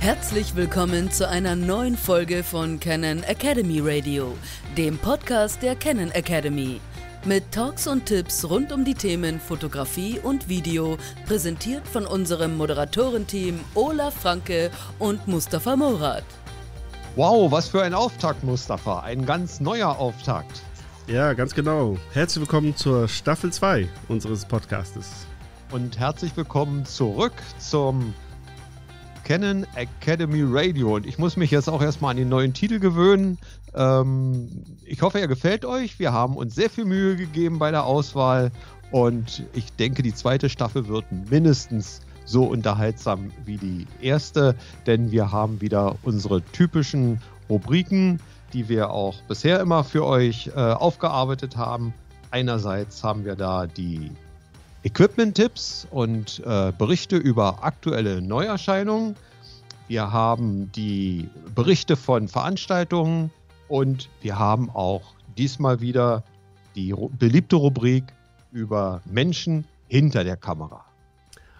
Herzlich willkommen zu einer neuen Folge von Canon Academy Radio, dem Podcast der Canon Academy. Mit Talks und Tipps rund um die Themen Fotografie und Video, präsentiert von unserem Moderatorenteam Olaf Franke und Mustafa Morat. Wow, was für ein Auftakt, Mustafa. Ein ganz neuer Auftakt. Ja, ganz genau. Herzlich willkommen zur Staffel 2 unseres Podcastes. Und herzlich willkommen zurück zum Canon Academy Radio. Und ich muss mich jetzt auch erstmal an den neuen Titel gewöhnen. Ähm, ich hoffe, er gefällt euch. Wir haben uns sehr viel Mühe gegeben bei der Auswahl. Und ich denke, die zweite Staffel wird mindestens so unterhaltsam wie die erste, denn wir haben wieder unsere typischen Rubriken, die wir auch bisher immer für euch äh, aufgearbeitet haben. Einerseits haben wir da die Equipment-Tipps und äh, Berichte über aktuelle Neuerscheinungen. Wir haben die Berichte von Veranstaltungen und wir haben auch diesmal wieder die beliebte Rubrik über Menschen hinter der Kamera.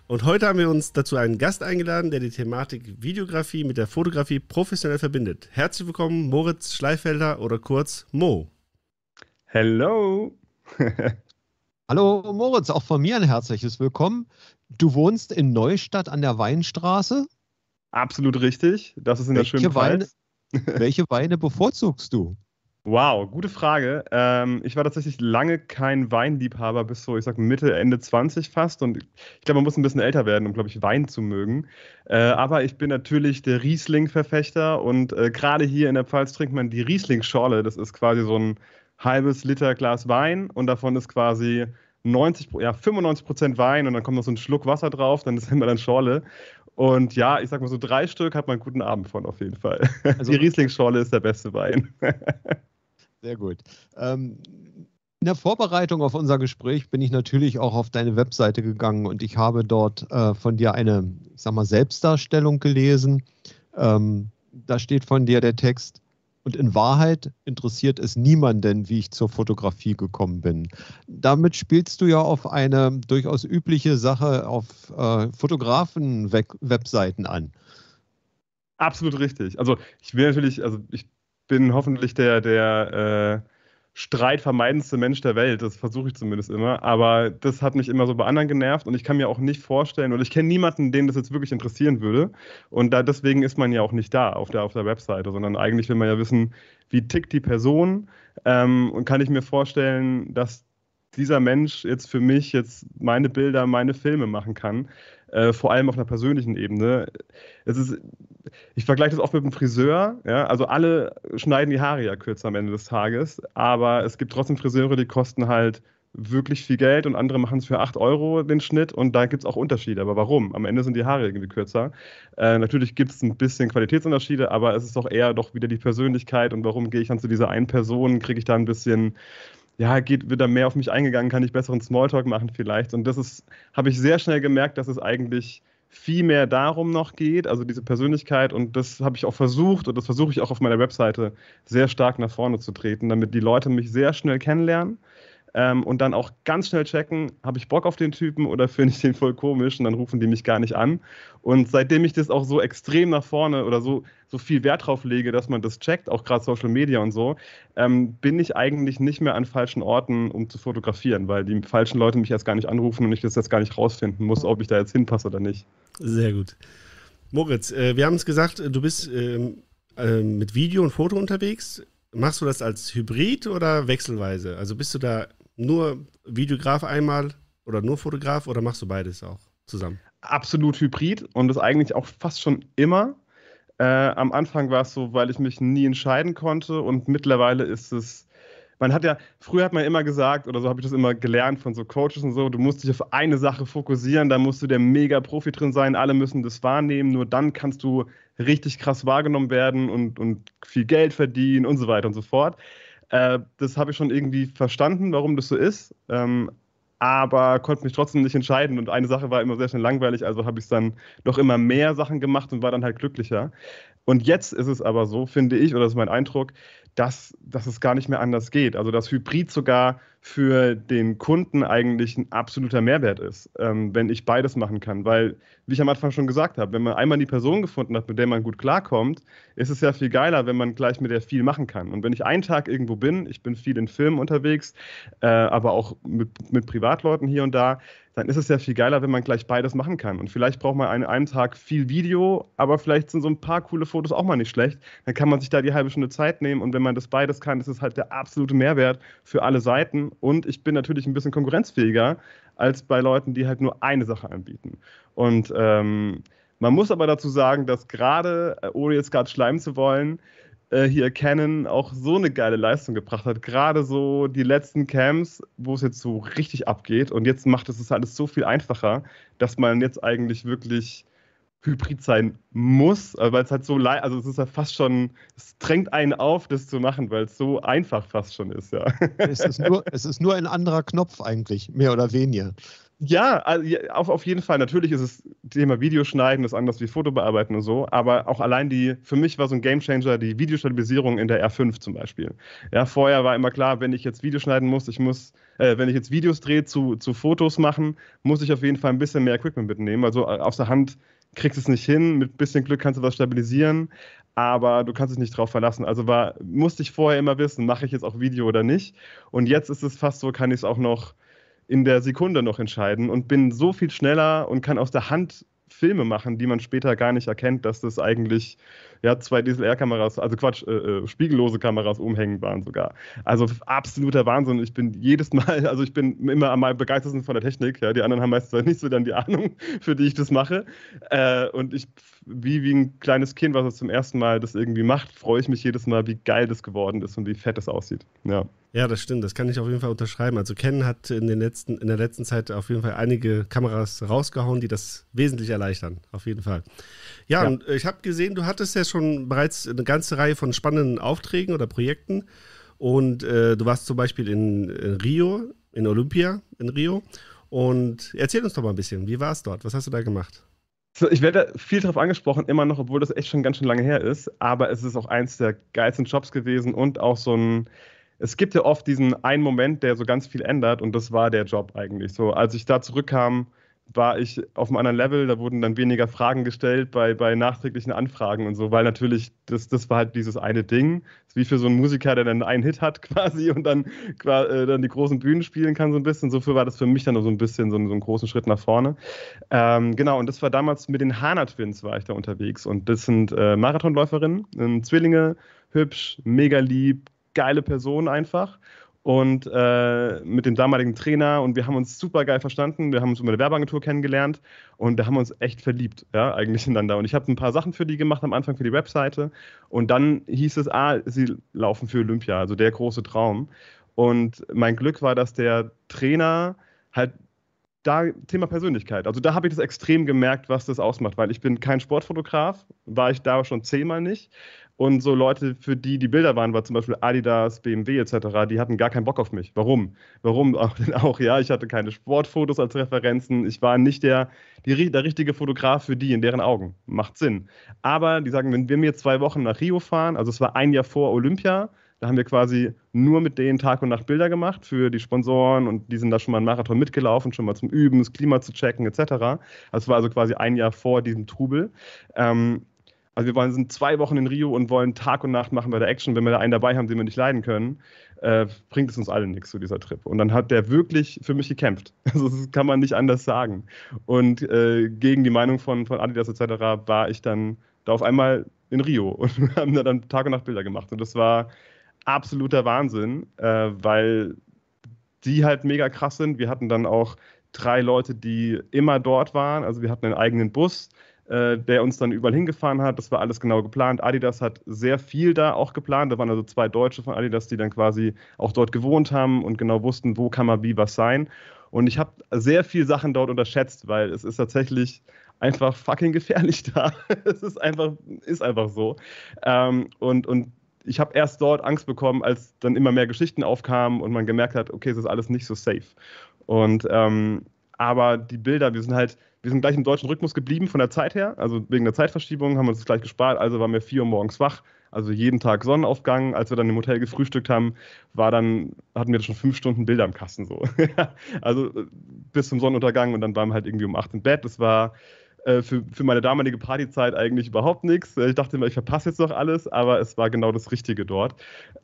Und heute haben wir uns dazu einen Gast eingeladen, der die Thematik Videografie mit der Fotografie professionell verbindet. Herzlich willkommen, Moritz Schleifelder oder kurz Mo. Hello. Hallo Moritz, auch von mir ein herzliches Willkommen. Du wohnst in Neustadt an der Weinstraße? Absolut richtig. Das ist in welche der schönen Weine, Welche Weine bevorzugst du? Wow, gute Frage. Ähm, ich war tatsächlich lange kein Weinliebhaber, bis so, ich sag Mitte, Ende 20 fast. Und ich glaube, man muss ein bisschen älter werden, um, glaube ich, Wein zu mögen. Äh, aber ich bin natürlich der Riesling-Verfechter und äh, gerade hier in der Pfalz trinkt man die Riesling-Schorle. Das ist quasi so ein halbes Liter Glas Wein und davon ist quasi 90, ja, 95 Prozent Wein und dann kommt noch so ein Schluck Wasser drauf, dann ist immer dann Schorle. Und ja, ich sag mal so drei Stück hat man einen guten Abend von auf jeden Fall. Also, Die Rieslingsschorle ist der beste Wein. Sehr gut. Ähm, in der Vorbereitung auf unser Gespräch bin ich natürlich auch auf deine Webseite gegangen und ich habe dort äh, von dir eine, ich sag mal, Selbstdarstellung gelesen. Ähm, da steht von dir der Text, und in Wahrheit interessiert es niemanden, wie ich zur Fotografie gekommen bin. Damit spielst du ja auf eine durchaus übliche Sache auf äh, Fotografen-Webseiten an. Absolut richtig. Also ich will natürlich, also ich bin hoffentlich der, der äh, streitvermeidendste Mensch der Welt. Das versuche ich zumindest immer. Aber das hat mich immer so bei anderen genervt und ich kann mir auch nicht vorstellen und ich kenne niemanden, den das jetzt wirklich interessieren würde. Und da, deswegen ist man ja auch nicht da auf der, auf der Webseite, sondern eigentlich will man ja wissen, wie tickt die Person ähm, und kann ich mir vorstellen, dass dieser Mensch jetzt für mich jetzt meine Bilder, meine Filme machen kann äh, vor allem auf einer persönlichen Ebene. Es ist, ich vergleiche das oft mit einem Friseur, ja? also alle schneiden die Haare ja kürzer am Ende des Tages, aber es gibt trotzdem Friseure, die kosten halt wirklich viel Geld und andere machen es für 8 Euro den Schnitt und da gibt es auch Unterschiede. Aber warum? Am Ende sind die Haare irgendwie kürzer. Äh, natürlich gibt es ein bisschen Qualitätsunterschiede, aber es ist doch eher doch wieder die Persönlichkeit und warum gehe ich dann zu dieser einen Person, kriege ich da ein bisschen ja, geht, wird da mehr auf mich eingegangen, kann ich besseren Smalltalk machen vielleicht. Und das ist, habe ich sehr schnell gemerkt, dass es eigentlich viel mehr darum noch geht, also diese Persönlichkeit. Und das habe ich auch versucht und das versuche ich auch auf meiner Webseite sehr stark nach vorne zu treten, damit die Leute mich sehr schnell kennenlernen ähm, und dann auch ganz schnell checken, habe ich Bock auf den Typen oder finde ich den voll komisch und dann rufen die mich gar nicht an. Und seitdem ich das auch so extrem nach vorne oder so, so viel Wert drauf lege, dass man das checkt, auch gerade Social Media und so, ähm, bin ich eigentlich nicht mehr an falschen Orten, um zu fotografieren, weil die falschen Leute mich erst gar nicht anrufen und ich das jetzt gar nicht rausfinden muss, ob ich da jetzt hinpasse oder nicht. Sehr gut. Moritz, äh, wir haben es gesagt, äh, du bist ähm, äh, mit Video und Foto unterwegs. Machst du das als Hybrid oder wechselweise? Also bist du da nur Videograf einmal oder nur Fotograf oder machst du beides auch zusammen? Absolut hybrid und das eigentlich auch fast schon immer. Äh, am Anfang war es so, weil ich mich nie entscheiden konnte und mittlerweile ist es man hat ja, früher hat man immer gesagt, oder so habe ich das immer gelernt von so Coaches und so, du musst dich auf eine Sache fokussieren, da musst du der Mega-Profi drin sein, alle müssen das wahrnehmen, nur dann kannst du richtig krass wahrgenommen werden und, und viel Geld verdienen und so weiter und so fort. Äh, das habe ich schon irgendwie verstanden, warum das so ist, ähm, aber konnte mich trotzdem nicht entscheiden. Und eine Sache war immer sehr schnell langweilig, also habe ich dann doch immer mehr Sachen gemacht und war dann halt glücklicher. Und jetzt ist es aber so, finde ich, oder das ist mein Eindruck, dass, dass es gar nicht mehr anders geht. Also dass Hybrid sogar für den Kunden eigentlich ein absoluter Mehrwert ist, ähm, wenn ich beides machen kann. Weil, wie ich am Anfang schon gesagt habe, wenn man einmal die Person gefunden hat, mit der man gut klarkommt, ist es ja viel geiler, wenn man gleich mit der viel machen kann. Und wenn ich einen Tag irgendwo bin, ich bin viel in Filmen unterwegs, äh, aber auch mit, mit Privatleuten hier und da, dann ist es ja viel geiler, wenn man gleich beides machen kann. Und vielleicht braucht man an einem Tag viel Video, aber vielleicht sind so ein paar coole Fotos auch mal nicht schlecht. Dann kann man sich da die halbe Stunde Zeit nehmen und wenn man das beides kann, ist es halt der absolute Mehrwert für alle Seiten. Und ich bin natürlich ein bisschen konkurrenzfähiger als bei Leuten, die halt nur eine Sache anbieten. Und ähm, man muss aber dazu sagen, dass gerade, äh, ohne jetzt gerade schleimen zu wollen, äh, hier Canon auch so eine geile Leistung gebracht hat. Gerade so die letzten Camps, wo es jetzt so richtig abgeht. Und jetzt macht es das alles so viel einfacher, dass man jetzt eigentlich wirklich Hybrid sein muss, äh, weil es halt so leicht, also es ist ja halt fast schon, es drängt einen auf, das zu machen, weil es so einfach fast schon ist, ja. Es ist, nur, es ist nur ein anderer Knopf eigentlich, mehr oder weniger. Ja, also, ja, auf, auf jeden Fall. Natürlich ist es Thema Videoschneiden, das ist anders wie Fotobearbeiten und so, aber auch allein die, für mich war so ein Gamechanger die Videostabilisierung in der R5 zum Beispiel. Ja, vorher war immer klar, wenn ich jetzt Videoschneiden muss, ich muss, äh, wenn ich jetzt Videos drehe zu, zu Fotos machen, muss ich auf jeden Fall ein bisschen mehr Equipment mitnehmen. Also äh, aus der Hand kriegst du es nicht hin, mit bisschen Glück kannst du was stabilisieren, aber du kannst dich nicht drauf verlassen. Also war, musste ich vorher immer wissen, mache ich jetzt auch Video oder nicht. Und jetzt ist es fast so, kann ich es auch noch in der Sekunde noch entscheiden und bin so viel schneller und kann aus der Hand Filme machen, die man später gar nicht erkennt, dass das eigentlich ja, zwei r kameras also Quatsch, äh, äh, spiegellose Kameras umhängen waren sogar. Also absoluter Wahnsinn. Ich bin jedes Mal, also ich bin immer am begeistertsten von der Technik. Ja, die anderen haben meistens halt nicht so dann die Ahnung, für die ich das mache. Äh, und ich wie, wie ein kleines Kind, was es zum ersten Mal das irgendwie macht, freue ich mich jedes Mal, wie geil das geworden ist und wie fett das aussieht. Ja. Ja, das stimmt. Das kann ich auf jeden Fall unterschreiben. Also Ken hat in, den letzten, in der letzten Zeit auf jeden Fall einige Kameras rausgehauen, die das wesentlich erleichtern. Auf jeden Fall. Ja, ja. und ich habe gesehen, du hattest ja schon bereits eine ganze Reihe von spannenden Aufträgen oder Projekten. Und äh, du warst zum Beispiel in, in Rio, in Olympia, in Rio. Und erzähl uns doch mal ein bisschen, wie war es dort? Was hast du da gemacht? ich werde viel darauf angesprochen, immer noch, obwohl das echt schon ganz schön lange her ist. Aber es ist auch eins der geilsten Jobs gewesen und auch so ein. Es gibt ja oft diesen einen Moment, der so ganz viel ändert und das war der Job eigentlich. So, als ich da zurückkam, war ich auf einem anderen Level, da wurden dann weniger Fragen gestellt bei, bei nachträglichen Anfragen und so, weil natürlich, das, das war halt dieses eine Ding, wie für so einen Musiker, der dann einen Hit hat quasi und dann, äh, dann die großen Bühnen spielen kann so ein bisschen, so viel war das für mich dann so ein bisschen so, einen, so einen großen Schritt nach vorne. Ähm, genau, und das war damals mit den Hana Twins war ich da unterwegs und das sind äh, Marathonläuferinnen, ähm, Zwillinge, hübsch, mega lieb, geile Personen einfach und äh, mit dem damaligen Trainer und wir haben uns super geil verstanden. Wir haben uns über eine Werbeagentur kennengelernt und da haben wir uns echt verliebt, ja, eigentlich ineinander. Und ich habe ein paar Sachen für die gemacht am Anfang für die Webseite und dann hieß es, ah, sie laufen für Olympia, also der große Traum. Und mein Glück war, dass der Trainer halt da Thema Persönlichkeit. Also da habe ich das extrem gemerkt, was das ausmacht, weil ich bin kein Sportfotograf, war ich da schon zehnmal nicht, und so Leute, für die die Bilder waren, war zum Beispiel Adidas, BMW etc., die hatten gar keinen Bock auf mich. Warum? Warum auch Ja, ich hatte keine Sportfotos als Referenzen. Ich war nicht der, die, der richtige Fotograf für die in deren Augen. Macht Sinn. Aber die sagen, wenn wir mir zwei Wochen nach Rio fahren, also es war ein Jahr vor Olympia, da haben wir quasi nur mit denen Tag und Nacht Bilder gemacht für die Sponsoren und die sind da schon mal einen Marathon mitgelaufen, schon mal zum Üben, das Klima zu checken etc. Das also war also quasi ein Jahr vor diesem Trubel. Ähm, also wir wollen, sind zwei Wochen in Rio und wollen Tag und Nacht machen bei der Action. Wenn wir da einen dabei haben, den wir nicht leiden können, äh, bringt es uns alle nichts zu dieser Trip. Und dann hat der wirklich für mich gekämpft. Also das kann man nicht anders sagen. Und äh, gegen die Meinung von, von Adidas etc. war ich dann da auf einmal in Rio und haben da dann Tag und Nacht Bilder gemacht. Und das war absoluter Wahnsinn, äh, weil die halt mega krass sind. Wir hatten dann auch drei Leute, die immer dort waren. Also wir hatten einen eigenen Bus, äh, der uns dann überall hingefahren hat. Das war alles genau geplant. Adidas hat sehr viel da auch geplant. Da waren also zwei Deutsche von Adidas, die dann quasi auch dort gewohnt haben und genau wussten, wo kann man wie was sein. Und ich habe sehr viel Sachen dort unterschätzt, weil es ist tatsächlich einfach fucking gefährlich da. es ist einfach, ist einfach so. Ähm, und, und ich habe erst dort Angst bekommen, als dann immer mehr Geschichten aufkamen und man gemerkt hat, okay, es ist alles nicht so safe. Und ähm, aber die Bilder, wir sind halt, wir sind gleich im deutschen Rhythmus geblieben von der Zeit her. Also wegen der Zeitverschiebung haben wir uns das gleich gespart. Also waren wir vier Uhr morgens wach. Also jeden Tag Sonnenaufgang. Als wir dann im Hotel gefrühstückt haben, war dann, hatten wir schon fünf Stunden Bilder im Kasten so. also äh, bis zum Sonnenuntergang und dann waren wir halt irgendwie um acht im Bett. Das war äh, für, für meine damalige Partyzeit eigentlich überhaupt nichts. Ich dachte immer, ich verpasse jetzt noch alles, aber es war genau das Richtige dort.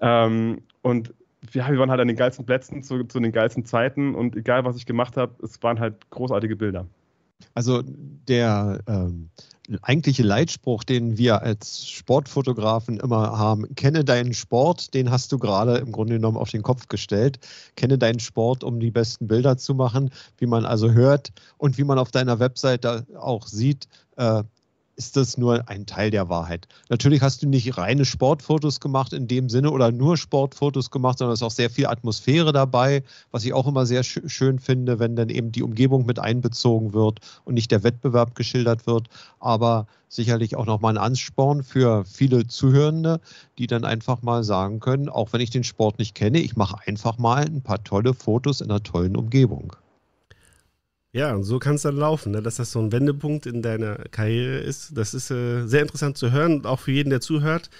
Ähm, und ja, wir waren halt an den geilsten Plätzen zu, zu den geilsten Zeiten und egal was ich gemacht habe, es waren halt großartige Bilder. Also der ähm, eigentliche Leitspruch, den wir als Sportfotografen immer haben, kenne deinen Sport, den hast du gerade im Grunde genommen auf den Kopf gestellt. Kenne deinen Sport, um die besten Bilder zu machen, wie man also hört und wie man auf deiner Webseite auch sieht, äh, ist das nur ein Teil der Wahrheit. Natürlich hast du nicht reine Sportfotos gemacht in dem Sinne oder nur Sportfotos gemacht, sondern es ist auch sehr viel Atmosphäre dabei, was ich auch immer sehr sch schön finde, wenn dann eben die Umgebung mit einbezogen wird und nicht der Wettbewerb geschildert wird. Aber sicherlich auch nochmal ein Ansporn für viele Zuhörende, die dann einfach mal sagen können, auch wenn ich den Sport nicht kenne, ich mache einfach mal ein paar tolle Fotos in einer tollen Umgebung. Ja, und so kann es dann laufen, ne? dass das so ein Wendepunkt in deiner Karriere ist. Das ist äh, sehr interessant zu hören und auch für jeden, der zuhört.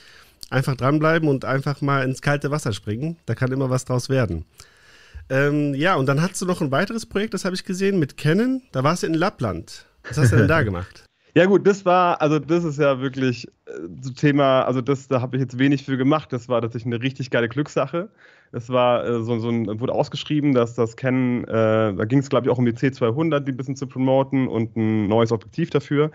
Einfach dranbleiben und einfach mal ins kalte Wasser springen. Da kann immer was draus werden. Ähm, ja, und dann hast du noch ein weiteres Projekt, das habe ich gesehen, mit Canon. Da warst du in Lappland. Was hast du denn da gemacht? Ja gut, das war, also das ist ja wirklich äh, Thema, also das, da habe ich jetzt wenig für gemacht. Das war tatsächlich eine richtig geile Glückssache. Es war äh, so, so ein, wurde ausgeschrieben, dass das Canon, äh, da ging es glaube ich auch um die C200, die ein bisschen zu promoten und ein neues Objektiv dafür.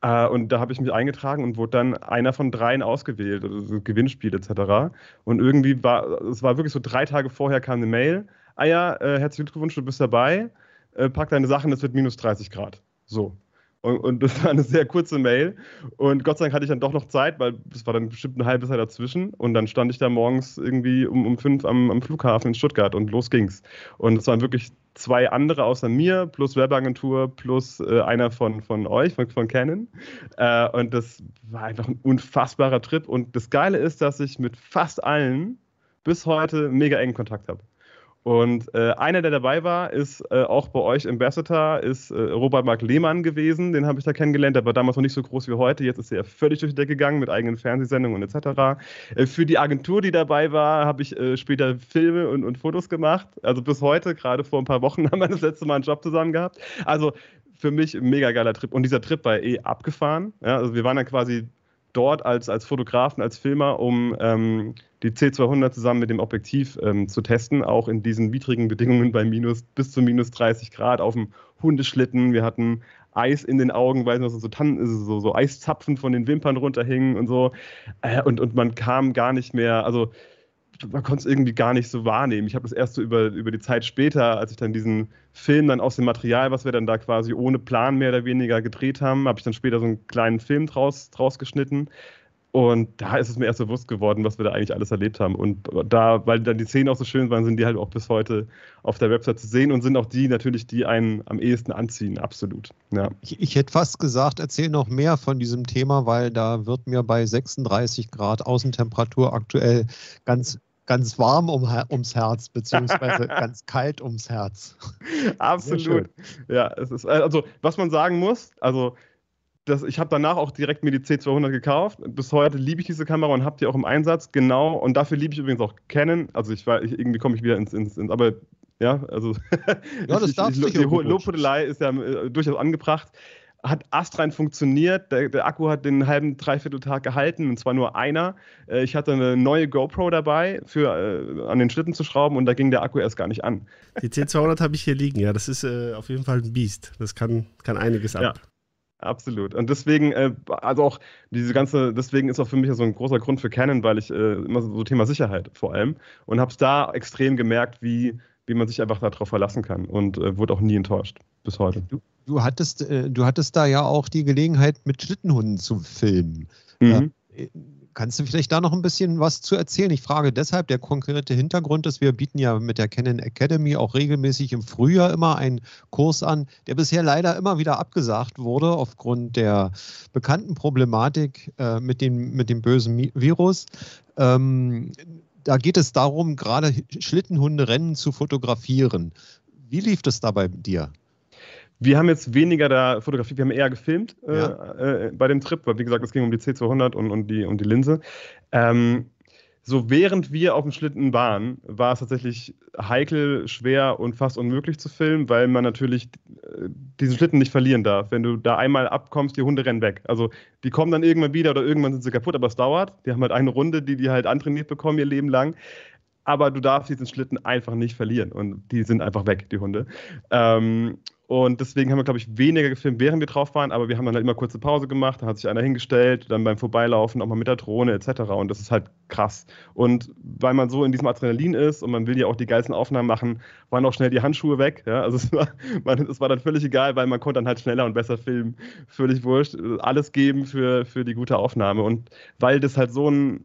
Äh, und da habe ich mich eingetragen und wurde dann einer von dreien ausgewählt, also Gewinnspiel etc. Und irgendwie war, es war wirklich so drei Tage vorher kam eine Mail, ah ja, äh, herzlichen Glückwunsch, du bist dabei, äh, pack deine Sachen, es wird minus 30 Grad. So, und, und, das war eine sehr kurze Mail. Und Gott sei Dank hatte ich dann doch noch Zeit, weil es war dann bestimmt eine halbe Zeit dazwischen. Und dann stand ich da morgens irgendwie um, um fünf am, am Flughafen in Stuttgart und los ging's. Und es waren wirklich zwei andere außer mir, plus Webagentur, plus äh, einer von, von euch, von, von Canon. Äh, und das war einfach ein unfassbarer Trip. Und das Geile ist, dass ich mit fast allen bis heute mega engen Kontakt habe. Und äh, einer, der dabei war, ist äh, auch bei euch Ambassador, ist äh, Robert Mark Lehmann gewesen. Den habe ich da kennengelernt. Der war damals noch nicht so groß wie heute. Jetzt ist er völlig durch die Decke gegangen mit eigenen Fernsehsendungen und etc. Äh, für die Agentur, die dabei war, habe ich äh, später Filme und, und Fotos gemacht. Also bis heute, gerade vor ein paar Wochen, haben wir das letzte Mal einen Job zusammen gehabt. Also für mich ein mega geiler Trip. Und dieser Trip war eh abgefahren. Ja, also wir waren dann quasi dort als, als Fotografen, als Filmer, um ähm, die C200 zusammen mit dem Objektiv ähm, zu testen, auch in diesen widrigen Bedingungen bei minus, bis zu minus 30 Grad auf dem Hundeschlitten. Wir hatten Eis in den Augen, weil noch so, so, so, Eiszapfen von den Wimpern runterhingen und so. Äh, und, und man kam gar nicht mehr, also man konnte es irgendwie gar nicht so wahrnehmen. Ich habe das erst so über, über die Zeit später, als ich dann diesen Film dann aus dem Material, was wir dann da quasi ohne Plan mehr oder weniger gedreht haben, habe ich dann später so einen kleinen Film draus, draus geschnitten. Und da ist es mir erst bewusst geworden, was wir da eigentlich alles erlebt haben. Und da, weil dann die Szenen auch so schön waren, sind die halt auch bis heute auf der Website zu sehen und sind auch die natürlich, die einen am ehesten anziehen, absolut. Ja. Ich, ich hätte fast gesagt, erzähl noch mehr von diesem Thema, weil da wird mir bei 36 Grad Außentemperatur aktuell ganz ganz warm um, ums Herz, beziehungsweise ganz kalt ums Herz. Absolut. Ja, es ist, äh, also was man sagen muss, also das, ich habe danach auch direkt mir die C200 gekauft. Bis heute liebe ich diese Kamera und habe die auch im Einsatz. Genau. Und dafür liebe ich übrigens auch Canon. Also ich war, ich, irgendwie komme ich wieder ins, ins, ins aber ja, also ja, das ich, ich, ich, die Lobhudelei ist ja äh, durchaus angebracht hat astrein funktioniert. Der, der, Akku hat den halben, dreiviertel Tag gehalten und zwar nur einer. Äh, ich hatte eine neue GoPro dabei, für, äh, an den Schlitten zu schrauben und da ging der Akku erst gar nicht an. Die C200 habe ich hier liegen, ja. Das ist äh, auf jeden Fall ein Biest. Das kann, kann einiges ab. Ja. Absolut. Und deswegen, äh, also auch diese ganze, deswegen ist auch für mich so ein großer Grund für Canon, weil ich äh, immer so, so Thema Sicherheit vor allem und habe es da extrem gemerkt, wie wie man sich einfach darauf verlassen kann und äh, wurde auch nie enttäuscht bis heute. Du, du hattest, äh, du hattest da ja auch die Gelegenheit, mit Schlittenhunden zu filmen. Mhm. Ähm, äh, kannst du vielleicht da noch ein bisschen was zu erzählen? Ich frage deshalb, der konkrete Hintergrund ist, wir bieten ja mit der Canon Academy auch regelmäßig im Frühjahr immer einen Kurs an, der bisher leider immer wieder abgesagt wurde aufgrund der bekannten Problematik äh, mit, dem, mit dem bösen Virus. Ähm, da geht es darum, gerade Schlittenhunderennen zu fotografieren. Wie lief das da bei dir? Wir haben jetzt weniger da fotografiert, wir haben eher gefilmt äh, ja. äh, äh, bei dem Trip, weil wie gesagt, es ging um die C200 und, und, die, und die Linse. Ähm, so während wir auf dem Schlitten waren, war es tatsächlich heikel, schwer und fast unmöglich zu filmen, weil man natürlich äh, diesen Schlitten nicht verlieren darf. Wenn du da einmal abkommst, die Hunde rennen weg. Also die kommen dann irgendwann wieder oder irgendwann sind sie kaputt, aber es dauert. Die haben halt eine Runde, die die halt antrainiert bekommen ihr Leben lang. Aber du darfst diesen Schlitten einfach nicht verlieren und die sind einfach weg, die Hunde. Ähm, und deswegen haben wir, glaube ich, weniger gefilmt, während wir drauf waren, aber wir haben dann halt immer kurze Pause gemacht, dann hat sich einer hingestellt, dann beim Vorbeilaufen auch mal mit der Drohne etc. Und das ist halt krass. Und weil man so in diesem Adrenalin ist und man will ja auch die geilsten Aufnahmen machen, waren auch schnell die Handschuhe weg. Ja? Also es war, man, es war dann völlig egal, weil man konnte dann halt schneller und besser filmen. Völlig wurscht. Alles geben für, für die gute Aufnahme. Und weil das halt so ein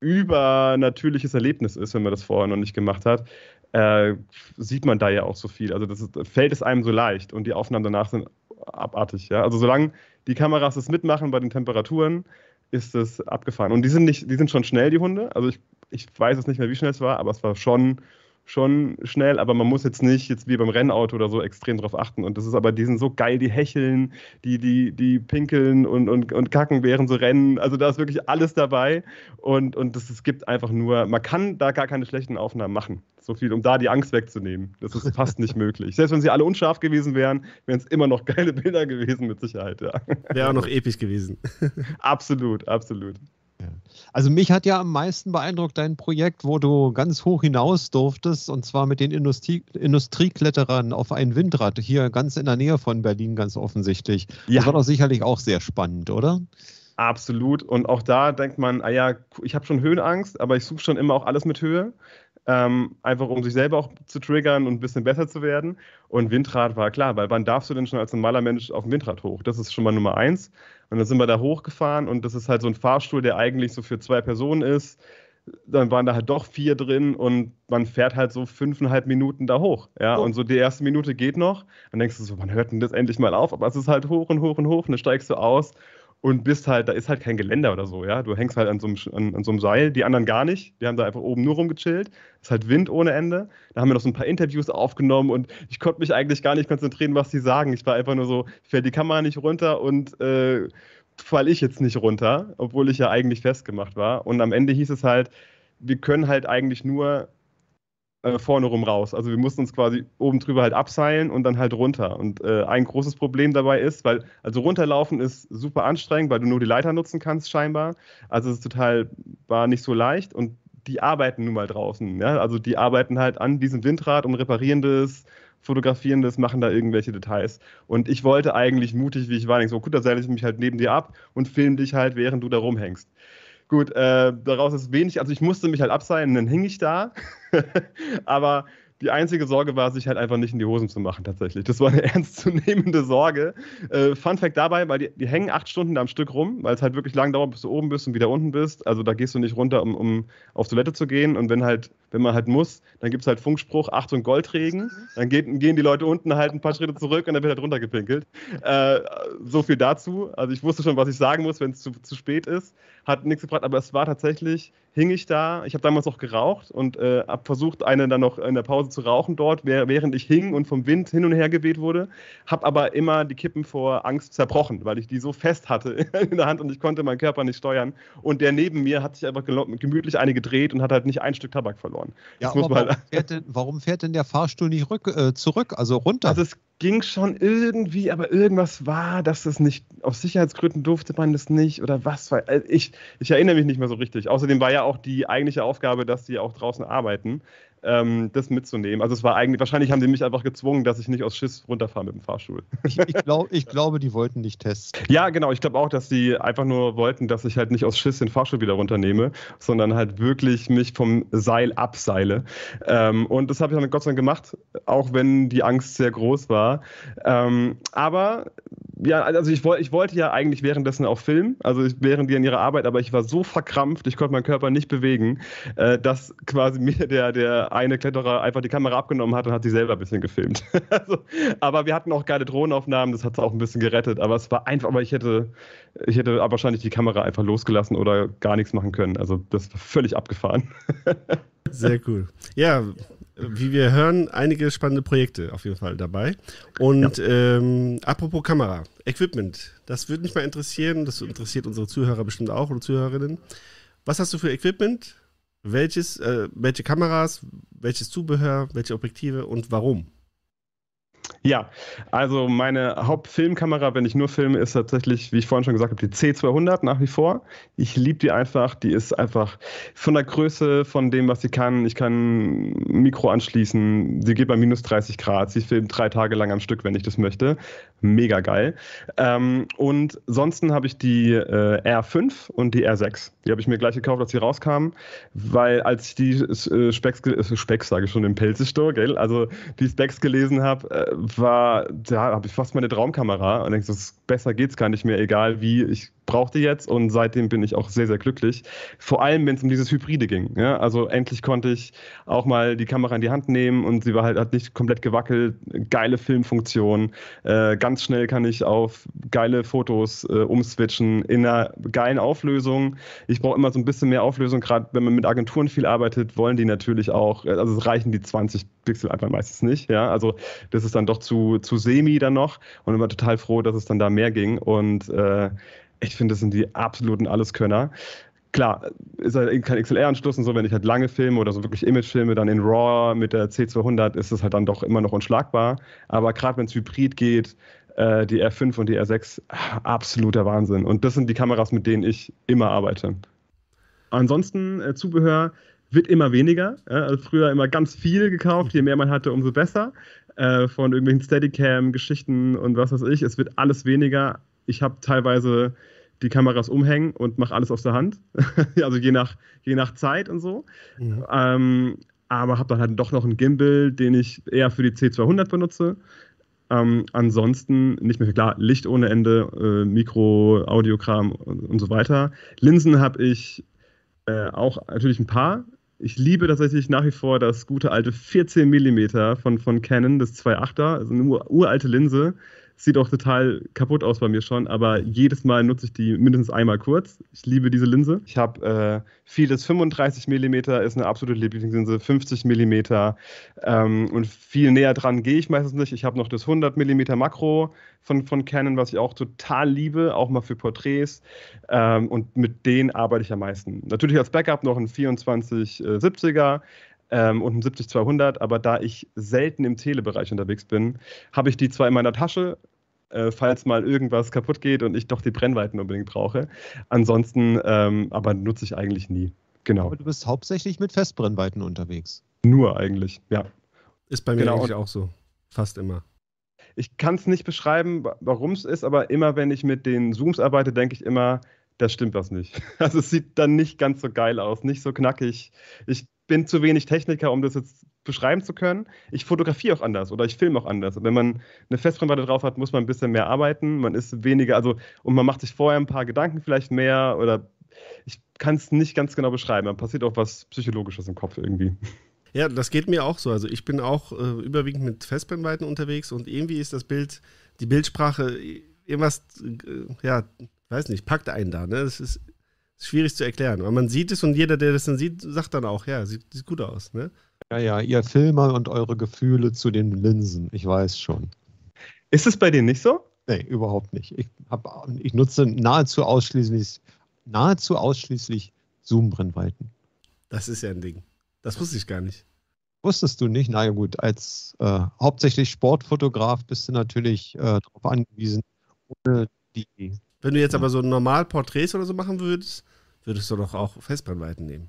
übernatürliches Erlebnis ist, wenn man das vorher noch nicht gemacht hat, äh, sieht man da ja auch so viel. Also das ist, fällt es einem so leicht und die Aufnahmen danach sind abartig. Ja? Also solange die Kameras das mitmachen bei den Temperaturen, ist es abgefahren. Und die sind nicht, die sind schon schnell, die Hunde. Also ich, ich weiß es nicht mehr, wie schnell es war, aber es war schon schon schnell, aber man muss jetzt nicht, jetzt wie beim Rennauto oder so, extrem drauf achten. Und das ist aber, die sind so geil, die hecheln, die, die, die pinkeln und, und, und kacken während so rennen. Also da ist wirklich alles dabei. Und, und das, es gibt einfach nur, man kann da gar keine schlechten Aufnahmen machen. So viel, um da die Angst wegzunehmen. Das ist fast nicht möglich. Selbst wenn sie alle unscharf gewesen wären, wären es immer noch geile Bilder gewesen, mit Sicherheit, ja. Wäre auch noch episch gewesen. absolut, absolut. Also mich hat ja am meisten beeindruckt dein Projekt, wo du ganz hoch hinaus durftest, und zwar mit den Industrie Industriekletterern auf ein Windrad, hier ganz in der Nähe von Berlin, ganz offensichtlich. Ja. Das war doch sicherlich auch sehr spannend, oder? Absolut. Und auch da denkt man, ah ja, ich habe schon Höhenangst, aber ich suche schon immer auch alles mit Höhe ähm, einfach um sich selber auch zu triggern und ein bisschen besser zu werden. Und Windrad war klar, weil wann darfst du denn schon als normaler Mensch auf dem Windrad hoch? Das ist schon mal Nummer eins. Und dann sind wir da hochgefahren und das ist halt so ein Fahrstuhl, der eigentlich so für zwei Personen ist. Dann waren da halt doch vier drin und man fährt halt so fünfeinhalb Minuten da hoch. Ja, oh. und so die erste Minute geht noch. Dann denkst du so, wann hört denn das endlich mal auf? Aber es ist halt hoch und hoch und hoch. Und dann steigst du aus und bist halt, da ist halt kein Geländer oder so, ja. Du hängst halt an so, einem, an, an so einem Seil, die anderen gar nicht. Die haben da einfach oben nur rumgechillt. Ist halt Wind ohne Ende. Da haben wir noch so ein paar Interviews aufgenommen und ich konnte mich eigentlich gar nicht konzentrieren, was sie sagen. Ich war einfach nur so, fällt die Kamera nicht runter und äh, fall ich jetzt nicht runter, obwohl ich ja eigentlich festgemacht war. Und am Ende hieß es halt, wir können halt eigentlich nur äh, vorne rum raus. Also wir mussten uns quasi oben drüber halt abseilen und dann halt runter. Und äh, ein großes Problem dabei ist, weil, also runterlaufen ist super anstrengend, weil du nur die Leiter nutzen kannst scheinbar. Also es ist total, war nicht so leicht und die arbeiten nun mal draußen. Ja? Also die arbeiten halt an diesem Windrad und reparieren das, fotografieren das, machen da irgendwelche Details. Und ich wollte eigentlich mutig, wie ich war, denke so, oh, gut, da seile ich mich halt neben dir ab und filme dich halt, während du da rumhängst. Gut, äh, daraus ist wenig. Also ich musste mich halt abseilen, dann hing ich da. Aber die einzige Sorge war, sich halt einfach nicht in die Hosen zu machen, tatsächlich. Das war eine ernstzunehmende Sorge. Äh, Fun Fact dabei, weil die, die, hängen acht Stunden da am Stück rum, weil es halt wirklich lang dauert, bis du oben bist und wieder unten bist. Also da gehst du nicht runter, um, um auf Toilette zu gehen. Und wenn halt, wenn man halt muss, dann gibt es halt Funkspruch, Achtung, Goldregen. Mhm. Dann geht, gehen die Leute unten halt ein paar Schritte zurück und dann wird halt runtergepinkelt. Äh, so viel dazu. Also ich wusste schon, was ich sagen muss, wenn es zu, zu spät ist. Hat nichts gebracht, aber es war tatsächlich, hing ich da. Ich habe damals auch geraucht und äh, habe versucht, einen dann noch in der Pause aufgehört zu rauchen dort, während ich hing und vom Wind hin und her geweht wurde. Habe aber immer die Kippen vor Angst zerbrochen, weil ich die so fest hatte in der Hand und ich konnte meinen Körper nicht steuern. Und der neben mir hat sich einfach gemütlich eine gedreht und hat halt nicht ein Stück Tabak verloren. Ja, warum, halt fährt denn, warum, fährt denn, der Fahrstuhl nicht rück, äh, zurück, also runter? Also es ging schon irgendwie, aber irgendwas war, dass es nicht, aus Sicherheitsgründen durfte man das nicht oder was. War, äh, ich, ich erinnere mich nicht mehr so richtig. Außerdem war ja auch die eigentliche Aufgabe, dass die auch draußen arbeiten ähm, das mitzunehmen. Also es war eigentlich, wahrscheinlich haben die mich einfach gezwungen, dass ich nicht aus Schiss runterfahre mit dem Fahrstuhl. Ich, ich, glaub, ich glaube, die wollten dich testen. Ja, genau. Ich glaube auch, dass die einfach nur wollten, dass ich halt nicht aus Schiss den Fahrstuhl wieder runternehme, sondern halt wirklich mich vom Seil abseile. Ähm, und das habe ich dann Gott sei Dank gemacht, auch wenn die Angst sehr groß war. Ähm, aber ja, also ich, wollte, ich wollte ja eigentlich währenddessen auch filmen, also ich, während die an ihrer Arbeit, aber ich war so verkrampft, ich konnte meinen Körper nicht bewegen, äh, dass quasi mir der, der eine Kletterer einfach die Kamera abgenommen hat und hat sie selber ein bisschen gefilmt. also, aber wir hatten auch geile Drohnenaufnahmen, das hat es auch ein bisschen gerettet, aber es war einfach, aber ich hätte, ich hätte wahrscheinlich die Kamera einfach losgelassen oder gar nichts machen können. Also das war völlig abgefahren. Sehr cool. Ja, wie wir hören, einige spannende Projekte auf jeden Fall dabei. Und ja. ähm, apropos Kamera, Equipment, das würde mich mal interessieren, das interessiert unsere Zuhörer bestimmt auch oder Zuhörerinnen. Was hast du für Equipment? Welches, äh, welche Kameras, welches Zubehör, welche Objektive und warum? Ja, also meine Hauptfilmkamera, wenn ich nur filme, ist tatsächlich, wie ich vorhin schon gesagt habe, die C200 nach wie vor. Ich liebe die einfach. Die ist einfach von der Größe, von dem, was sie kann. Ich kann Mikro anschließen. Sie geht bei minus 30 Grad. Sie filmt drei Tage lang am Stück, wenn ich das möchte. Mega geil. Ähm, und ansonsten habe ich die äh, R5 und die R6. Die habe ich mir gleich gekauft, als sie rauskamen, weil als ich die äh, Specs, äh, Specs sage ich schon, im Pelzestor, gell? Also die Specs gelesen habe, äh, war, da habe ich fast meine Traumkamera und denke, so, besser geht's gar nicht mehr, egal wie. Ich brauchte jetzt und seitdem bin ich auch sehr, sehr glücklich. Vor allem, wenn es um dieses Hybride ging. Ja? Also endlich konnte ich auch mal die Kamera in die Hand nehmen und sie war halt, hat nicht komplett gewackelt. Geile Filmfunktion. Äh, ganz schnell kann ich auf geile Fotos äh, umswitchen in einer geilen Auflösung. Ich brauche immer so ein bisschen mehr Auflösung, gerade wenn man mit Agenturen viel arbeitet, wollen die natürlich auch, äh, also es reichen die 20 Pixel einfach meistens nicht. Ja? Also das ist dann doch zu, zu semi dann noch und immer total froh, dass es dann da mehr ging und äh, ich finde, das sind die absoluten Alleskönner. Klar, ist halt kein XLR-Anschluss und so, wenn ich halt lange filme oder so wirklich Image-Filme, dann in RAW mit der C200 ist es halt dann doch immer noch unschlagbar. Aber gerade wenn es hybrid geht, äh, die R5 und die R6, absoluter Wahnsinn. Und das sind die Kameras, mit denen ich immer arbeite. Ansonsten äh, Zubehör wird immer weniger. Äh, also früher immer ganz viel gekauft. Je mehr man hatte, umso besser. Äh, von irgendwelchen Steadicam-Geschichten und was weiß ich. Es wird alles weniger ich habe teilweise die Kameras umhängen und mache alles aus der Hand. also je nach, je nach Zeit und so. Mhm. Ähm, aber habe dann halt doch noch einen Gimbal, den ich eher für die C200 benutze. Ähm, ansonsten nicht mehr klar, Licht ohne Ende, äh, Mikro, Audiokram und, und, so weiter. Linsen habe ich äh, auch natürlich ein paar. Ich liebe tatsächlich nach wie vor das gute alte 14 mm von, von Canon, das 2.8er, also eine uralte Linse sieht auch total kaputt aus bei mir schon, aber jedes Mal nutze ich die mindestens einmal kurz. Ich liebe diese Linse. Ich habe äh, vieles 35 mm ist eine absolute Lieblingslinse, 50 mm ähm, und viel näher dran gehe ich meistens nicht. Ich habe noch das 100 mm Makro von, von Canon, was ich auch total liebe, auch mal für Porträts ähm, und mit denen arbeite ich am meisten. Natürlich als Backup noch ein 24 70 er ähm, und ein 70200, aber da ich selten im Telebereich unterwegs bin, habe ich die zwar in meiner Tasche, äh, falls mal irgendwas kaputt geht und ich doch die Brennweiten unbedingt brauche. Ansonsten ähm, aber nutze ich eigentlich nie. Genau. Aber du bist hauptsächlich mit Festbrennweiten unterwegs. Nur eigentlich, ja. Ist bei mir genau. eigentlich auch so. Fast immer. Ich kann es nicht beschreiben, warum es ist, aber immer wenn ich mit den Zooms arbeite, denke ich immer, da stimmt was nicht. Also es sieht dann nicht ganz so geil aus, nicht so knackig. Ich bin zu wenig Techniker, um das jetzt beschreiben zu können. Ich fotografiere auch anders oder ich filme auch anders. Und wenn man eine Festbrennweite drauf hat, muss man ein bisschen mehr arbeiten. Man ist weniger, also und man macht sich vorher ein paar Gedanken vielleicht mehr oder ich kann es nicht ganz genau beschreiben. Dann passiert auch was Psychologisches im Kopf irgendwie. Ja, das geht mir auch so. Also ich bin auch äh, überwiegend mit Festbrennweiten unterwegs und irgendwie ist das Bild, die Bildsprache, irgendwas, äh, ja, weiß nicht, packt einen da. Ne? Das ist ist schwierig zu erklären, weil man sieht es und jeder, der das dann sieht, sagt dann auch, ja, sieht, sieht gut aus, ne? Ja, ja, ihr Filmer und eure Gefühle zu den Linsen, ich weiß schon. Ist es bei denen nicht so? Nee, überhaupt nicht. Ich, hab, ich nutze nahezu ausschließlich, nahezu ausschließlich Zoom-Brennweiten. Das ist ja ein Ding. Das wusste ich gar nicht. Wusstest du nicht? Na ja gut, als äh, hauptsächlich Sportfotograf bist du natürlich äh, darauf angewiesen, ohne die wenn du jetzt aber so normal Porträts oder so machen würdest, würdest du doch auch Festbrennweiten nehmen.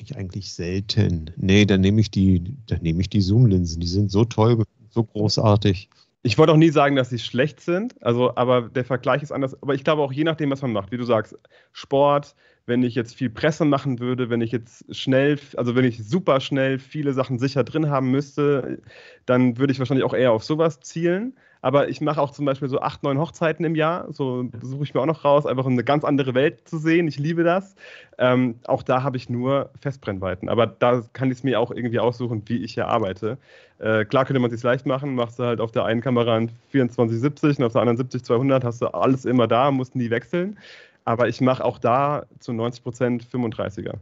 Ich eigentlich selten. Nee, dann nehme ich die, dann nehme ich die Zoom-Linsen. Die sind so toll, so großartig. Ich wollte auch nie sagen, dass sie schlecht sind, also, aber der Vergleich ist anders. Aber ich glaube auch je nachdem, was man macht, wie du sagst, Sport, wenn ich jetzt viel Presse machen würde, wenn ich jetzt schnell, also wenn ich super schnell viele Sachen sicher drin haben müsste, dann würde ich wahrscheinlich auch eher auf sowas zielen aber ich mache auch zum Beispiel so acht, neun Hochzeiten im Jahr. So suche ich mir auch noch raus, einfach um eine ganz andere Welt zu sehen. Ich liebe das. Ähm, auch da habe ich nur Festbrennweiten. Aber da kann ich es mir auch irgendwie aussuchen, wie ich hier arbeite. Äh, klar könnte man es sich leicht machen, machst du halt auf der einen Kamera ein 2470 und auf der anderen 70-200, hast du alles immer da, musst nie wechseln. Aber ich mache auch da zu 90 Prozent 35er.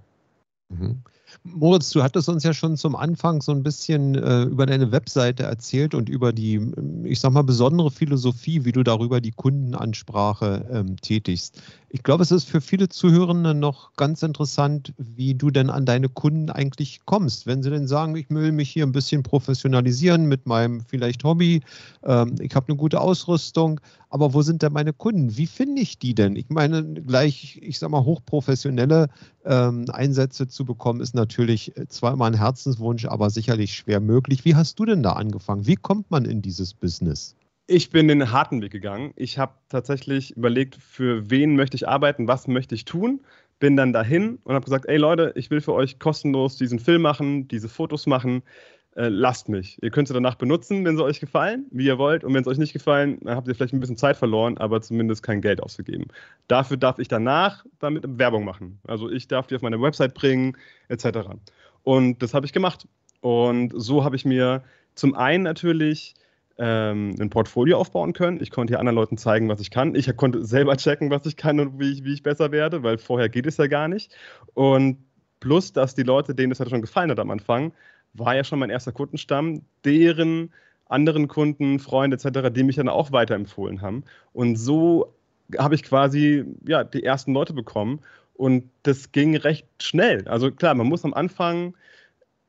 Mhm. Moritz, du hattest uns ja schon zum Anfang so ein bisschen äh, über deine Webseite erzählt und über die, mm, ich sag mal, besondere Philosophie, wie du darüber die Kundenansprache ähm, tätigst. Ich glaube, es ist für viele Zuhörende noch ganz interessant, wie du denn an deine Kunden eigentlich kommst. Wenn sie denn sagen, ich will mich hier ein bisschen professionalisieren mit meinem vielleicht Hobby, ähm, ich habe eine gute Ausrüstung, aber wo sind denn meine Kunden? Wie finde ich die denn? Ich meine, gleich, ich sag mal, hochprofessionelle ähm, Einsätze zu bekommen, ist natürlich äh, zwar immer ein Herzenswunsch, aber sicherlich schwer möglich. Wie hast du denn da angefangen? Wie kommt man in dieses Business? Ich bin den harten Weg gegangen. Ich habe tatsächlich überlegt, für wen möchte ich arbeiten, was möchte ich tun. Bin dann dahin und habe gesagt, ey Leute, ich will für euch kostenlos diesen Film machen, diese Fotos machen äh, lasst mich. Ihr könnt sie danach benutzen, wenn sie euch gefallen, wie ihr wollt. Und wenn es euch nicht gefallen, dann habt ihr vielleicht ein bisschen Zeit verloren, aber zumindest kein Geld ausgegeben. Dafür darf ich danach damit Werbung machen. Also ich darf die auf meine Website bringen, etc. Und das habe ich gemacht. Und so habe ich mir zum einen natürlich ähm, ein Portfolio aufbauen können. Ich konnte hier anderen Leuten zeigen, was ich kann. Ich konnte selber checken, was ich kann und wie ich, wie ich besser werde, weil vorher geht es ja gar nicht. Und plus, dass die Leute, denen das halt schon gefallen hat am Anfang, war ja schon mein erster Kundenstamm, deren anderen Kunden, Freunde etc., die mich dann auch weiterempfohlen haben. Und so habe ich quasi ja, die ersten Leute bekommen und das ging recht schnell. Also klar, man muss am Anfang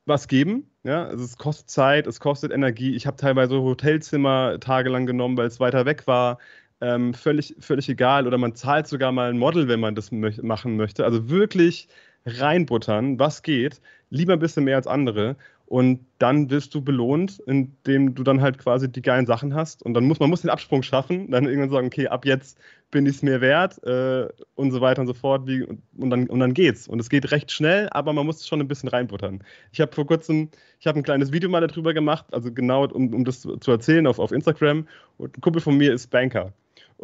was geben. Ja? Also es kostet Zeit, es kostet Energie. Ich habe teilweise Hotelzimmer tagelang genommen, weil es weiter weg war. Ähm, völlig, völlig egal. Oder man zahlt sogar mal ein Model, wenn man das möcht machen möchte. Also wirklich reinbuttern, was geht. Lieber ein bisschen mehr als andere. Und dann wirst du belohnt, indem du dann halt quasi die geilen Sachen hast. Und dann muss man muss den Absprung schaffen, dann irgendwann sagen, okay, ab jetzt bin ich es mir wert äh, und so weiter und so fort. Wie, und, und, dann, und dann geht's. Und es geht recht schnell, aber man muss schon ein bisschen reinbuttern. Ich habe vor kurzem, ich habe ein kleines Video mal darüber gemacht, also genau, um, um das zu erzählen, auf, auf Instagram. Und ein Kumpel von mir ist Banker.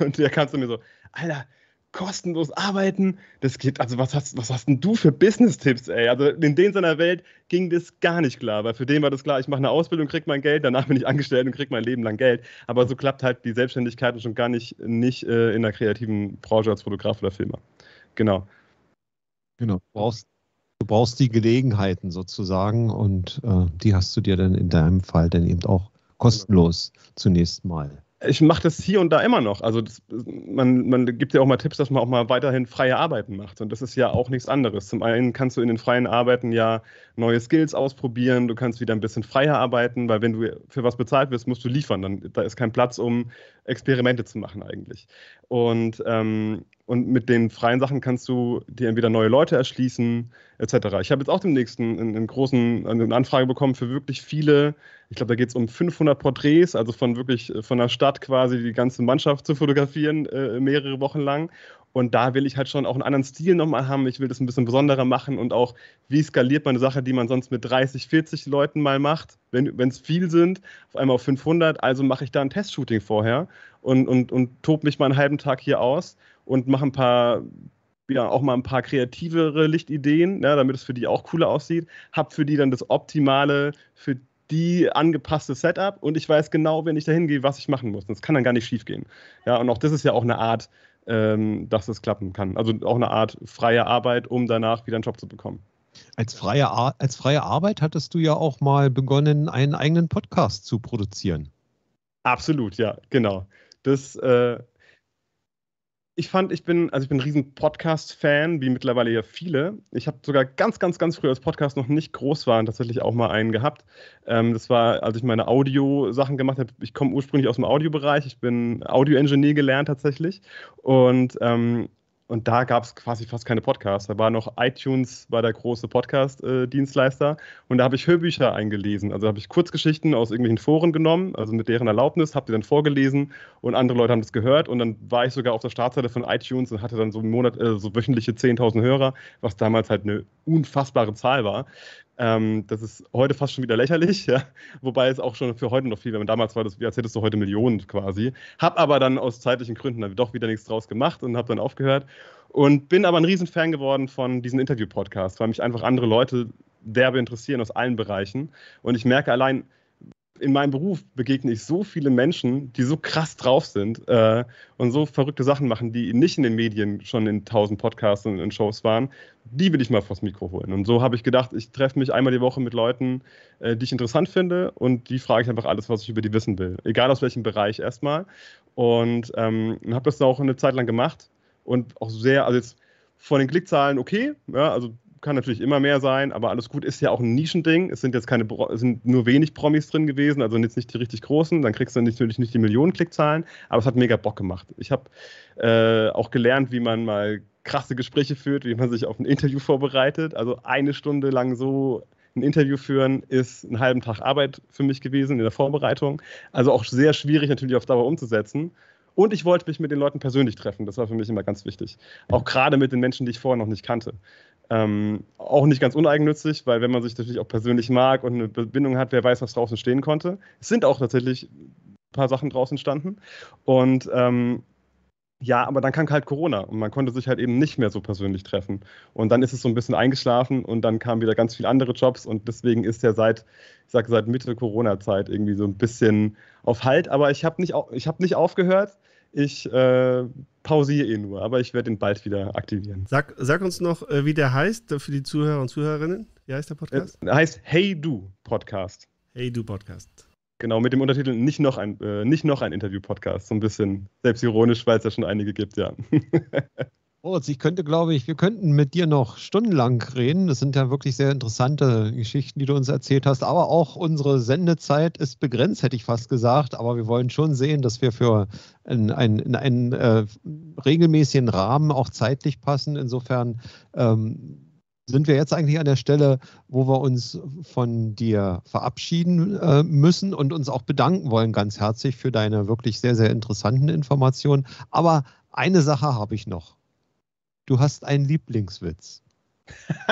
Und der kam zu mir so, Alter, kostenlos arbeiten. Das geht, also was hast, was hast denn du für Business-Tipps, ey? Also in den seiner Welt ging das gar nicht klar, weil für den war das klar, ich mache eine Ausbildung, krieg mein Geld, danach bin ich angestellt und krieg mein Leben lang Geld. Aber so klappt halt die Selbstständigkeit schon gar nicht, nicht äh, in der kreativen Branche als Fotograf oder Filmer. Genau. Genau, du brauchst, du brauchst die Gelegenheiten sozusagen und äh, die hast du dir dann in deinem Fall dann eben auch kostenlos zunächst mal ich mache das hier und da immer noch. Also das, man, man gibt ja auch mal Tipps, dass man auch mal weiterhin freie Arbeiten macht. Und das ist ja auch nichts anderes. Zum einen kannst du in den freien Arbeiten ja neue Skills ausprobieren, du kannst wieder ein bisschen freier arbeiten, weil wenn du für was bezahlt wirst, musst du liefern. Dann, da ist kein Platz, um Experimente zu machen eigentlich. Und ähm, und mit den freien Sachen kannst du dir entweder neue Leute erschließen, etc. Ich habe jetzt auch demnächst einen, einen großen, eine Anfrage bekommen für wirklich viele, ich glaube, da geht es um 500 Porträts, also von wirklich äh, von der Stadt quasi die ganze Mannschaft zu fotografieren, äh, mehrere Wochen lang. Und da will ich halt schon auch einen anderen Stil nochmal haben. Ich will das ein bisschen besonderer machen und auch, wie skaliert man eine Sache, die man sonst mit 30, 40 Leuten mal macht, wenn es viel sind, auf einmal auf 500. Also mache ich da ein Testshooting vorher und, und, und tob mich mal einen halben Tag hier aus und mache ein paar, ja, auch mal ein paar kreativere Lichtideen, ja, damit es für die auch cooler aussieht. Habe für die dann das optimale, für die angepasste Setup und ich weiß genau, wenn ich da hingehe, was ich machen muss. Das kann dann gar nicht schief gehen. Ja, und auch das ist ja auch eine Art, ähm, dass es klappen kann. Also auch eine Art freie Arbeit, um danach wieder einen Job zu bekommen. Als freie, Ar als freie Arbeit hattest du ja auch mal begonnen, einen eigenen Podcast zu produzieren. Absolut, ja, genau. Das äh, ich fand, ich bin, also ich bin ein riesen Podcast-Fan, wie mittlerweile ja viele. Ich habe sogar ganz, ganz, ganz früh, als Podcast noch nicht groß war, tatsächlich auch mal einen gehabt. Ähm, das war, als ich meine Audio-Sachen gemacht habe. Ich komme ursprünglich aus dem Audiobereich. Ich bin Audio-Engineer gelernt tatsächlich und ähm, und da gab es quasi fast keine Podcasts. Da war noch iTunes, war der große Podcast-Dienstleister. und da habe ich Hörbücher eingelesen. Also habe ich Kurzgeschichten aus irgendwelchen Foren genommen, also mit deren Erlaubnis, habe die dann vorgelesen und andere Leute haben das gehört. Und dann war ich sogar auf der Startseite von iTunes und hatte dann so, Monat, äh, so wöchentliche 10.000 Hörer, was damals halt eine unfassbare Zahl war. Ähm, das ist heute fast schon wieder lächerlich, ja? wobei es auch schon für heute noch viel, wenn man damals war, das, als hättest du heute Millionen quasi. Hab aber dann aus zeitlichen Gründen dann doch wieder nichts draus gemacht und habe dann aufgehört und bin aber ein Riesenfan geworden von diesen Interview-Podcasts, weil mich einfach andere Leute derbe interessieren aus allen Bereichen. Und ich merke allein, in meinem Beruf begegne ich so viele Menschen, die so krass drauf sind äh, und so verrückte Sachen machen, die nicht in den Medien schon in tausend Podcasts und in Shows waren. Die will ich mal vors Mikro holen. Und so habe ich gedacht, ich treffe mich einmal die Woche mit Leuten, äh, die ich interessant finde und die frage ich einfach alles, was ich über die wissen will. Egal aus welchem Bereich erstmal. Und ähm, habe das auch eine Zeit lang gemacht und auch sehr, also jetzt von den Klickzahlen okay, ja, also kann natürlich immer mehr sein, aber alles gut ist ja auch ein Nischending. Es sind jetzt keine, es sind nur wenig Promis drin gewesen, also jetzt nicht die richtig großen. Dann kriegst du natürlich nicht die Millionen Klickzahlen, aber es hat mega Bock gemacht. Ich habe äh, auch gelernt, wie man mal krasse Gespräche führt, wie man sich auf ein Interview vorbereitet. Also eine Stunde lang so ein Interview führen ist einen halben Tag Arbeit für mich gewesen in der Vorbereitung. Also auch sehr schwierig natürlich auf Dauer umzusetzen. Und ich wollte mich mit den Leuten persönlich treffen. Das war für mich immer ganz wichtig. Auch gerade mit den Menschen, die ich vorher noch nicht kannte. Ähm, auch nicht ganz uneigennützig, weil wenn man sich natürlich auch persönlich mag und eine Bindung hat, wer weiß, was draußen stehen konnte. Es sind auch tatsächlich ein paar Sachen draußen entstanden. Und ähm, ja, aber dann kam halt Corona und man konnte sich halt eben nicht mehr so persönlich treffen. Und dann ist es so ein bisschen eingeschlafen und dann kamen wieder ganz viele andere Jobs und deswegen ist er seit, ich sage seit Mitte Corona-Zeit irgendwie so ein bisschen auf Halt. Aber ich habe nicht, hab nicht aufgehört. Ich äh, pausiere eh nur, aber ich werde ihn bald wieder aktivieren. Sag, sag, uns noch, äh, wie der heißt äh, für die Zuhörer und Zuhörerinnen. Wie heißt der Podcast? Er äh, heißt Hey Du Podcast. Hey Du Podcast. Genau, mit dem Untertitel nicht noch ein, äh, ein Interview-Podcast. So ein bisschen selbstironisch, weil es ja schon einige gibt, ja. Moritz, ich könnte, glaube ich, wir könnten mit dir noch stundenlang reden. Das sind ja wirklich sehr interessante Geschichten, die du uns erzählt hast. Aber auch unsere Sendezeit ist begrenzt, hätte ich fast gesagt. Aber wir wollen schon sehen, dass wir für einen, einen, einen äh, regelmäßigen Rahmen auch zeitlich passen. Insofern ähm, sind wir jetzt eigentlich an der Stelle, wo wir uns von dir verabschieden äh, müssen und uns auch bedanken wollen ganz herzlich für deine wirklich sehr, sehr interessanten Informationen. Aber eine Sache habe ich noch du hast einen Lieblingswitz.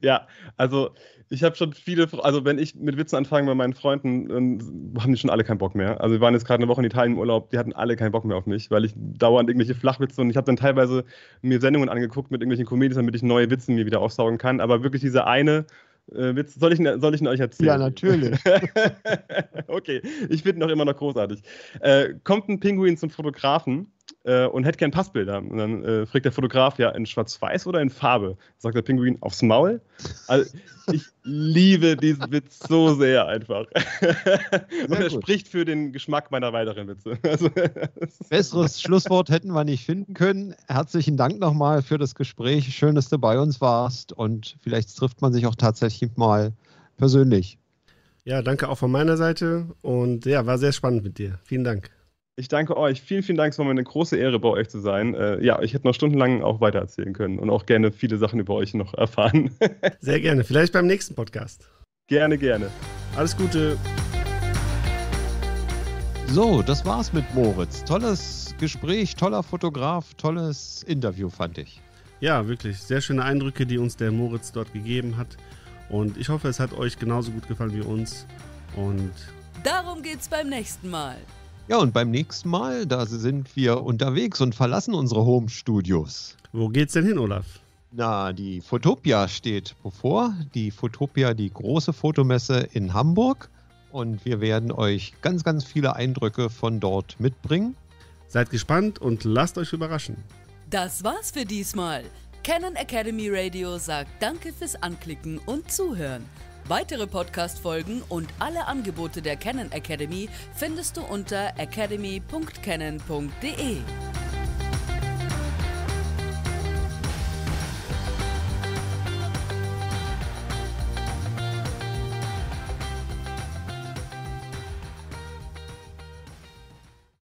ja, also ich habe schon viele, also wenn ich mit Witzen anfange bei meinen Freunden, dann haben die schon alle keinen Bock mehr. Also wir waren jetzt gerade eine Woche in Italien im Urlaub, die hatten alle keinen Bock mehr auf mich, weil ich dauernd irgendwelche Flachwitze und ich habe dann teilweise mir Sendungen angeguckt mit irgendwelchen Comedians, damit ich neue Witze mir wieder aufsaugen kann. Aber wirklich dieser eine, äh, Witz, soll ich, soll ich ihn euch erzählen? Ja, natürlich. okay, ich finde ihn auch immer noch großartig. Äh, kommt ein Pinguin zum Fotografen äh, und hätte gern Passbilder. Und dann äh, fragt der Fotograf, ja, in Schwarz-Weiß oder in Farbe? Sagt der Pinguin, aufs Maul. Also, ich liebe diesen Witz so sehr einfach. und er spricht für den Geschmack meiner weiteren Witze. Also, Besseres Schlusswort hätten wir nicht finden können. Herzlichen Dank nochmal für das Gespräch. Schön, dass du bei uns warst und vielleicht trifft man sich auch tatsächlich mal persönlich. Ja, danke auch von meiner Seite und ja, war sehr spannend mit dir. Vielen Dank. Ich danke euch. Vielen, vielen Dank. Es war mir eine große Ehre, bei euch zu sein. Äh, ja, ich hätte noch stundenlang auch weiter erzählen können und auch gerne viele Sachen über euch noch erfahren. Sehr gerne. Vielleicht beim nächsten Podcast. Gerne, gerne. Alles Gute. So, das war's mit Moritz. Tolles Gespräch, toller Fotograf, tolles Interview fand ich. Ja, wirklich. Sehr schöne Eindrücke, die uns der Moritz dort gegeben hat. Und ich hoffe, es hat euch genauso gut gefallen wie uns. Und darum geht's beim nächsten Mal. Ja, und beim nächsten Mal, da sind wir unterwegs und verlassen unsere Home-Studios. Wo geht's denn hin, Olaf? Na, die Fotopia steht bevor. Die Fotopia, die große Fotomesse in Hamburg. Und wir werden euch ganz, ganz viele Eindrücke von dort mitbringen. Seid gespannt und lasst euch überraschen. Das war's für diesmal. Canon Academy Radio sagt Danke fürs Anklicken und Zuhören. Weitere Podcast-Folgen und alle Angebote der Canon Academy findest du unter academy.canon.de.